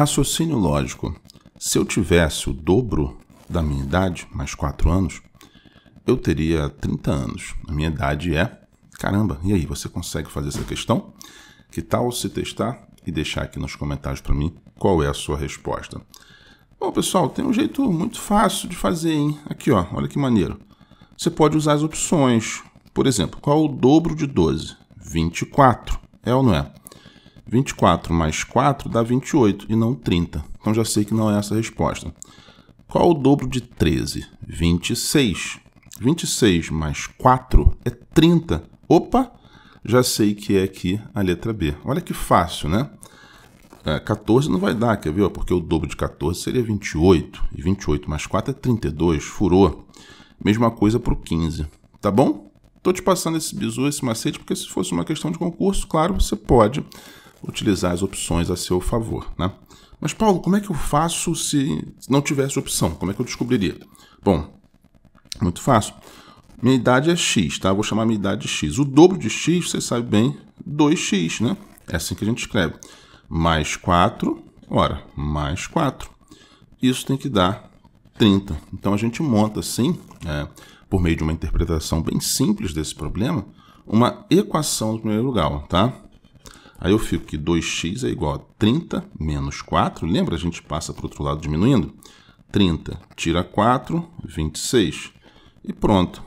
Raciocínio lógico. Se eu tivesse o dobro da minha idade, mais 4 anos, eu teria 30 anos. A minha idade é. Caramba, e aí, você consegue fazer essa questão? Que tal se testar e deixar aqui nos comentários para mim qual é a sua resposta? Bom, pessoal, tem um jeito muito fácil de fazer, hein? Aqui, ó, olha que maneiro. Você pode usar as opções. Por exemplo, qual é o dobro de 12? 24. É ou não é? 24 mais 4 dá 28 e não 30. Então já sei que não é essa a resposta. Qual o dobro de 13? 26. 26 mais 4 é 30. Opa! Já sei que é aqui a letra B. Olha que fácil, né? É, 14 não vai dar, quer ver? Porque o dobro de 14 seria 28. E 28 mais 4 é 32. Furou. Mesma coisa para o 15. Tá bom? Estou te passando esse bizu, esse macete, porque se fosse uma questão de concurso, claro, você pode utilizar as opções a seu favor. Né? Mas, Paulo, como é que eu faço se não tivesse opção? Como é que eu descobriria? Bom, muito fácil. Minha idade é x, tá? vou chamar minha idade de x. O dobro de x, você sabe bem, 2x, né? É assim que a gente escreve. Mais 4, ora, mais 4. Isso tem que dar 30. Então, a gente monta assim, é, por meio de uma interpretação bem simples desse problema, uma equação do primeiro grau, tá? Aí eu fico que 2x é igual a 30 menos 4. Lembra? A gente passa para o outro lado diminuindo. 30 tira 4, 26. E pronto.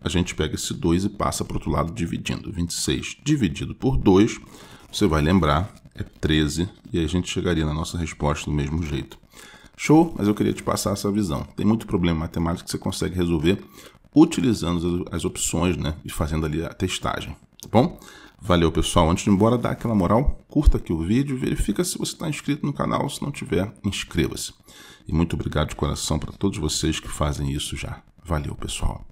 A gente pega esse 2 e passa para o outro lado dividindo. 26 dividido por 2, você vai lembrar, é 13. E aí a gente chegaria na nossa resposta do mesmo jeito. Show, mas eu queria te passar essa visão. Tem muito problema matemático que você consegue resolver utilizando as opções né, e fazendo ali a testagem. Bom, valeu pessoal. Antes de ir embora, dá aquela moral, curta aqui o vídeo, verifica se você está inscrito no canal, se não tiver, inscreva-se. E muito obrigado de coração para todos vocês que fazem isso já. Valeu pessoal.